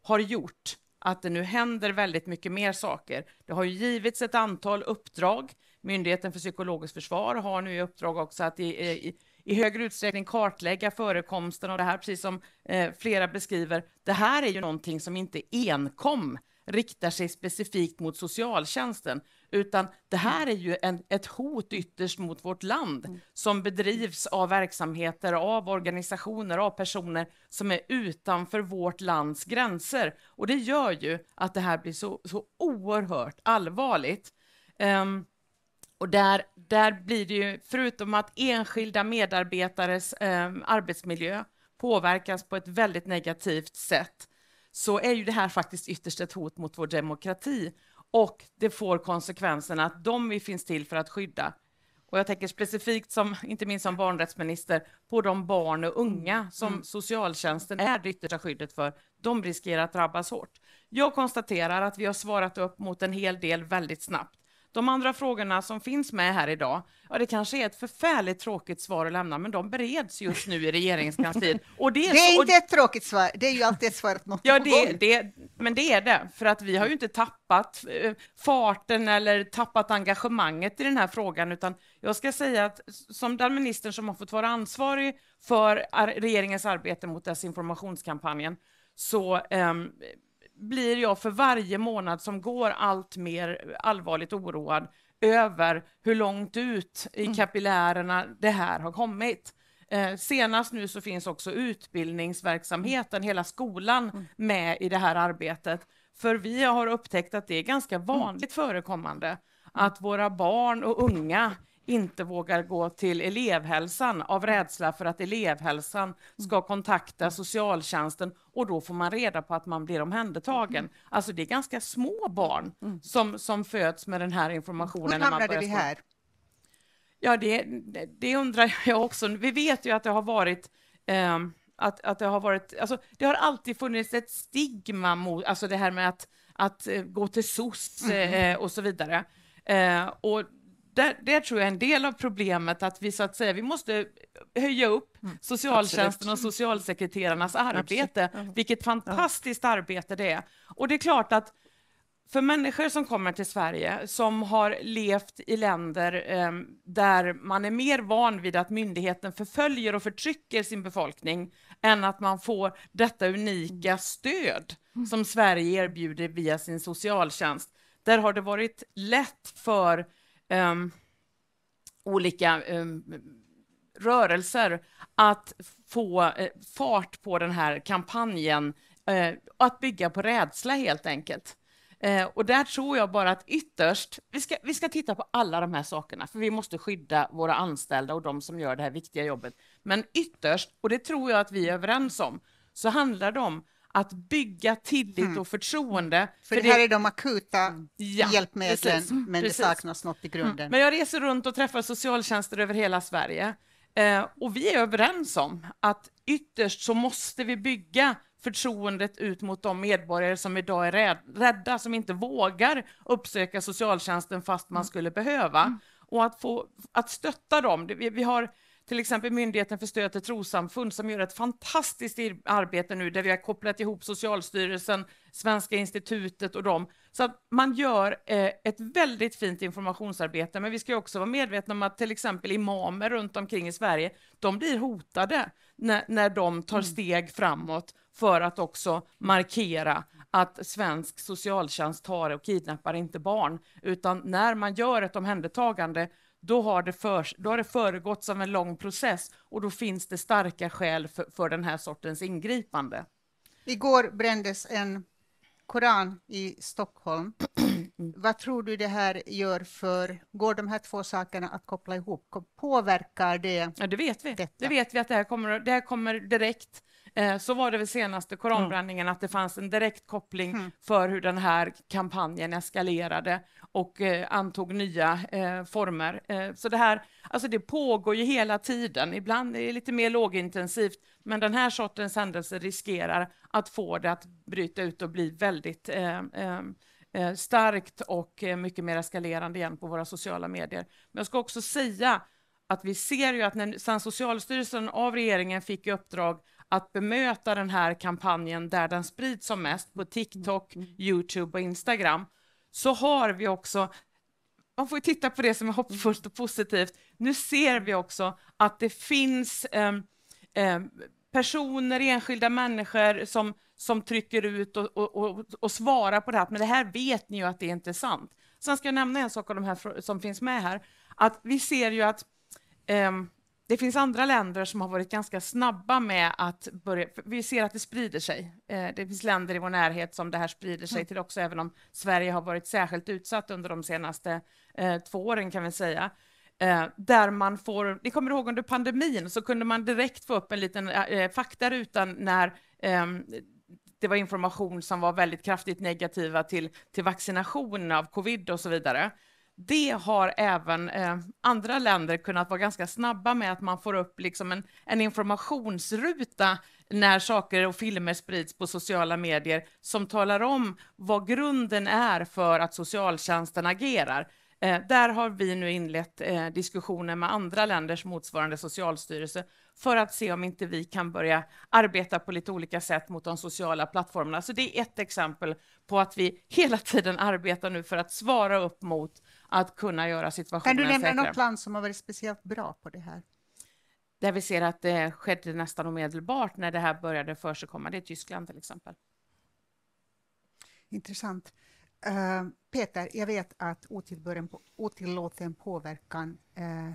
har gjort att det nu händer väldigt mycket mer saker. Det har ju givits ett antal uppdrag. Myndigheten för psykologiskt försvar har nu i uppdrag också att i, i, i högre utsträckning kartlägga förekomsten av det här, precis som eh, flera beskriver. Det här är ju någonting som inte enkom riktar sig specifikt mot socialtjänsten, utan det här är ju en, ett hot ytterst mot vårt land mm. som bedrivs av verksamheter, av organisationer, av personer som är utanför vårt lands gränser. Och det gör ju att det här blir så, så oerhört allvarligt. Um, och där, där blir det ju, förutom att enskilda medarbetares um, arbetsmiljö påverkas på ett väldigt negativt sätt, så är ju det här faktiskt ytterst ett hot mot vår demokrati och det får konsekvenserna att de vi finns till för att skydda och jag tänker specifikt, som, inte minst som barnrättsminister, på de barn och unga mm. som mm. socialtjänsten är det yttersta skyddet för. De riskerar att drabbas hårt. Jag konstaterar att vi har svarat upp mot en hel del väldigt snabbt. De andra frågorna som finns med här idag, ja det kanske är ett förfärligt tråkigt svar att lämna, men de bereds just nu i regeringskansliet. Och det är, det är inte ett tråkigt svar, det är ju alltid ett svar att något Ja, det, det, men det är det, för att vi har ju inte tappat eh, farten eller tappat engagemanget i den här frågan, utan jag ska säga att som den minister som har fått vara ansvarig för regeringens arbete mot desinformationskampanjen, så um, blir jag för varje månad som går allt mer allvarligt oroad över hur långt ut i mm. kapillärerna det här har kommit. Eh, senast nu så finns också utbildningsverksamheten, hela skolan mm. med i det här arbetet. För vi har upptäckt att det är ganska mm. vanligt förekommande att våra barn och unga inte vågar gå till elevhälsan av rädsla för att elevhälsan mm. ska kontakta socialtjänsten och då får man reda på att man blir omhändertagen. Mm. Alltså det är ganska små barn mm. som, som föds med den här informationen. Hur hamnade vi här? Ja, det, det, undrar jag också. Vi vet ju att det har varit eh, att, att det har varit, alltså det har alltid funnits ett stigma mot, alltså det här med att, att eh, gå till SOS mm. eh, och så vidare. Eh, och där, där, tror jag en del av problemet att vi så att säga, vi måste höja upp mm, socialtjänsten och socialsekreterarnas mm, arbete, vilket fantastiskt arbete det är. Och det är klart att för människor som kommer till Sverige, som har levt i länder eh, där man är mer van vid att myndigheten förföljer och förtrycker sin befolkning, än att man får detta unika mm. stöd som Sverige erbjuder via sin socialtjänst. Där har det varit lätt för um, olika um, rörelser att få uh, fart på den här kampanjen, uh, att bygga på rädsla helt enkelt. Uh, och där tror jag bara att ytterst, vi ska, vi ska titta på alla de här sakerna, för vi måste skydda våra anställda och de som gör det här viktiga jobbet. Men ytterst, och det tror jag att vi är överens om, så handlar det om att bygga tillit mm. och förtroende. För, för det här är de akuta ja, hjälpmedlen, precis, men precis. det saknas något i mm. grunden. Mm. Men jag reser runt och träffar socialtjänster över hela Sverige eh, och vi är överens om att ytterst så måste vi bygga förtroendet ut mot de medborgare som idag är rädda, som inte vågar uppsöka socialtjänsten fast man mm. skulle behöva. Mm. Och att, få, att stötta dem. Vi, vi har till exempel Myndigheten för stöd till trossamfund som gör ett fantastiskt arbete nu där vi har kopplat ihop Socialstyrelsen, Svenska institutet och dem. Så att man gör eh, ett väldigt fint informationsarbete, men vi ska också vara medvetna om att till exempel imamer runt omkring i Sverige, de blir hotade när, när de tar mm. steg framåt för att också markera att svensk socialtjänst tar och kidnappar inte barn, utan när man gör ett omhändertagande då har, det för, då har det föregåtts av en lång process och då finns det starka skäl för, för den här sortens ingripande. Igår brändes en koran i Stockholm. Mm. Vad tror du det här gör för, går de här två sakerna att koppla ihop? Påverkar det? Ja, det vet vi. Detta? Det vet vi att det här kommer, det här kommer direkt. Eh, så var det vid senaste koranbränningen, mm. att det fanns en direkt koppling mm. för hur den här kampanjen eskalerade och eh, antog nya eh, former. Eh, så det här, alltså det pågår ju hela tiden. Ibland är det lite mer lågintensivt, men den här sortens händelser riskerar att få det att bryta ut och bli väldigt starkt och mycket mer eskalerande igen på våra sociala medier. Men jag ska också säga att vi ser ju att när, sedan Socialstyrelsen av regeringen fick i uppdrag att bemöta den här kampanjen där den sprids som mest på TikTok, mm. Youtube och Instagram så har vi också man får titta på det som är hoppfullt och positivt. Nu ser vi också att det finns eh, eh, personer, enskilda människor som, som trycker ut och, och, och, och svarar på det här, men det här vet ni ju att det är inte sant. Sen ska jag nämna en sak av de här som finns med här, att vi ser ju att eh, det finns andra länder som har varit ganska snabba med att börja, vi ser att det sprider sig. Eh, det finns länder i vår närhet som det här sprider sig mm. till också, även om Sverige har varit särskilt utsatt under de senaste eh, två åren kan vi säga. Eh, där man får, ni kommer ihåg under pandemin så kunde man direkt få upp en liten faktaruta när ehm, det var information som var väldigt kraftigt negativa till, till vaccination av covid och så vidare det har även eh, andra länder kunnat vara ganska snabba med att man får upp liksom en, en, informationsruta när saker och filmer sprids på sociala medier som talar om vad grunden är för att socialtjänsten agerar. Eh, där har vi nu inlett eh, diskussioner med andra länders motsvarande socialstyrelse för att se om inte vi kan börja arbeta på lite olika sätt mot de sociala plattformarna. Så det är ett exempel på att vi hela tiden arbetar nu för att svara upp mot att kunna göra situationen säkrare. Kan du nämna något land som har varit speciellt bra på det här? Där vi ser att det skedde nästan omedelbart när det här började försigkomma, det är Tyskland till exempel. Intressant. Uh, Peter, jag vet att otillåten påverkan, uh,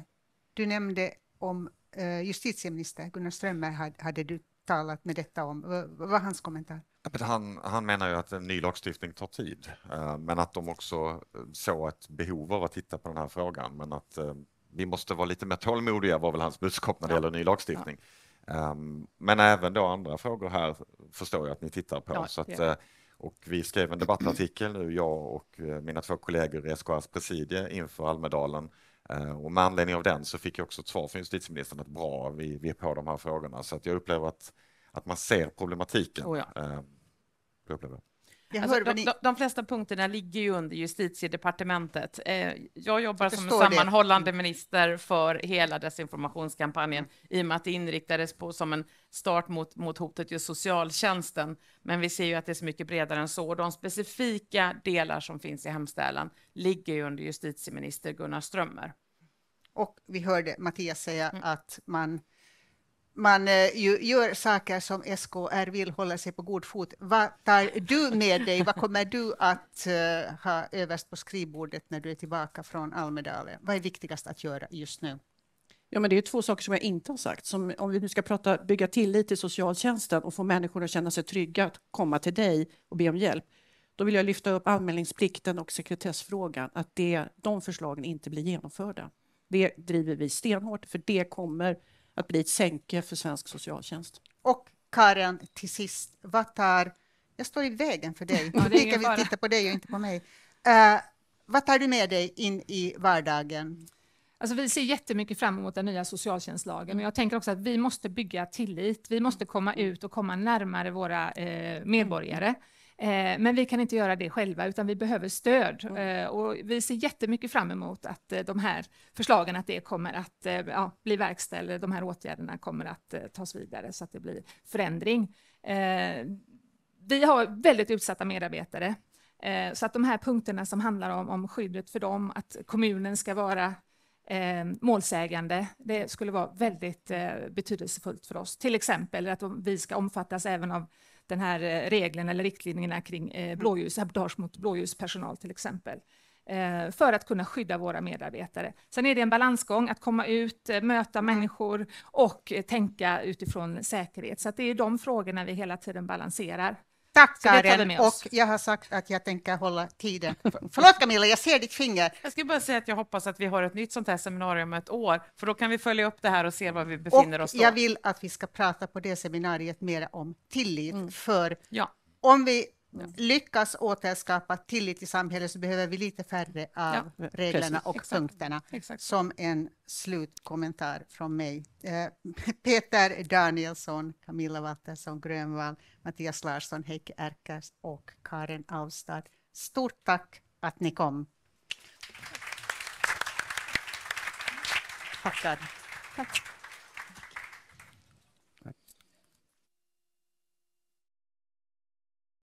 du nämnde om uh, justitieminister Gunnar Strömmer hade, hade du talat med detta om. Vad var hans kommentar? Han, han, menar ju att en ny lagstiftning tar tid, eh, men att de också eh, såg ett behov av att titta på den här frågan. Men att eh, vi måste vara lite mer tålmodiga var väl hans budskap när det gäller ny lagstiftning. Ja. Ehm, men även då andra frågor här förstår jag att ni tittar på. Ja, så att, och vi skrev en debattartikel nu, jag och mina två kollegor i SKRs presidie inför Almedalen. Ehm, och med anledning av den så fick jag också ett svar från justitieministern att bra, vi, vi är på de här frågorna. Så att jag upplever att, att man ser problematiken. Oh ja. Ehm, jag uppleva. Alltså, de, de, flesta punkterna ligger ju under justitiedepartementet. Eh, jag jobbar jag som sammanhållande det. Mm. minister för hela desinformationskampanjen i och med att det inriktades på som en start mot, mot hotet just socialtjänsten. Men vi ser ju att det är så mycket bredare än så. De specifika delar som finns i hemställan ligger ju under justitieminister Gunnar Strömmer. Och vi hörde Mattias säga mm. att man man eh, ju gör saker som SKR vill hålla sig på god fot. Vad tar du med dig? Vad kommer du att eh, ha överst på skrivbordet när du är tillbaka från Almedalen? Vad är viktigast att göra just nu? Ja, men det är två saker som jag inte har sagt. Som, om vi nu ska prata, bygga tillit till socialtjänsten och få människor att känna sig trygga att komma till dig och be om hjälp. Då vill jag lyfta upp anmälningsplikten och sekretessfrågan, att det, de förslagen inte blir genomförda. Det driver vi stenhårt, för det kommer att bli ett sänke för svensk socialtjänst. Och Karin, till sist, vad tar... Jag står i vägen för dig. Ja, Publiken vill titta på dig och inte på mig. Uh, vad tar du med dig in i vardagen? Alltså vi ser jättemycket fram emot den nya socialtjänstlagen, men jag tänker också att vi måste bygga tillit. Vi måste komma ut och komma närmare våra eh, medborgare. Eh, men vi kan inte göra det själva utan vi behöver stöd mm. eh, och vi ser jättemycket fram emot att eh, de här förslagen, att det kommer att ja, bli verkställd, de här åtgärderna kommer att tas vidare så att det blir förändring. Vi har väldigt utsatta medarbetare så att de här punkterna som handlar om, om skyddet för dem, att kommunen ska vara målsägande, det skulle vara väldigt betydelsefullt för oss. Till exempel att vi ska omfattas även av den här eh, regeln eller riktlinjerna kring eh, mm. blåljus, sabotage mot blåljuspersonal till exempel eh, för att kunna skydda våra medarbetare. Sen är det en balansgång att komma ut, möta mm. människor och tänka utifrån säkerhet. Så det är de frågorna vi hela tiden balanserar. Tackar och jag har sagt att jag tänker hålla tiden. Förlåt Camilla, jag ser ditt finger. Jag skulle bara säga att jag hoppas att vi har ett nytt sånt här seminarium om ett år, för då kan vi följa upp det här och se var vi befinner och oss. Då. Jag vill att vi ska prata på det seminariet mer om tillit, mm. för ja. om vi lyckas återskapa tillit i samhället så behöver vi lite färre av ja, reglerna precis. och Exakt. punkterna. Exakt. Som en slutkommentar från mig. Eh, Peter Danielsson, Camilla Waltersson Grönvall, Mattias Larsson, Heikki Erkers och Karin Avstad. Stort tack att ni kom. Tackar. Tack.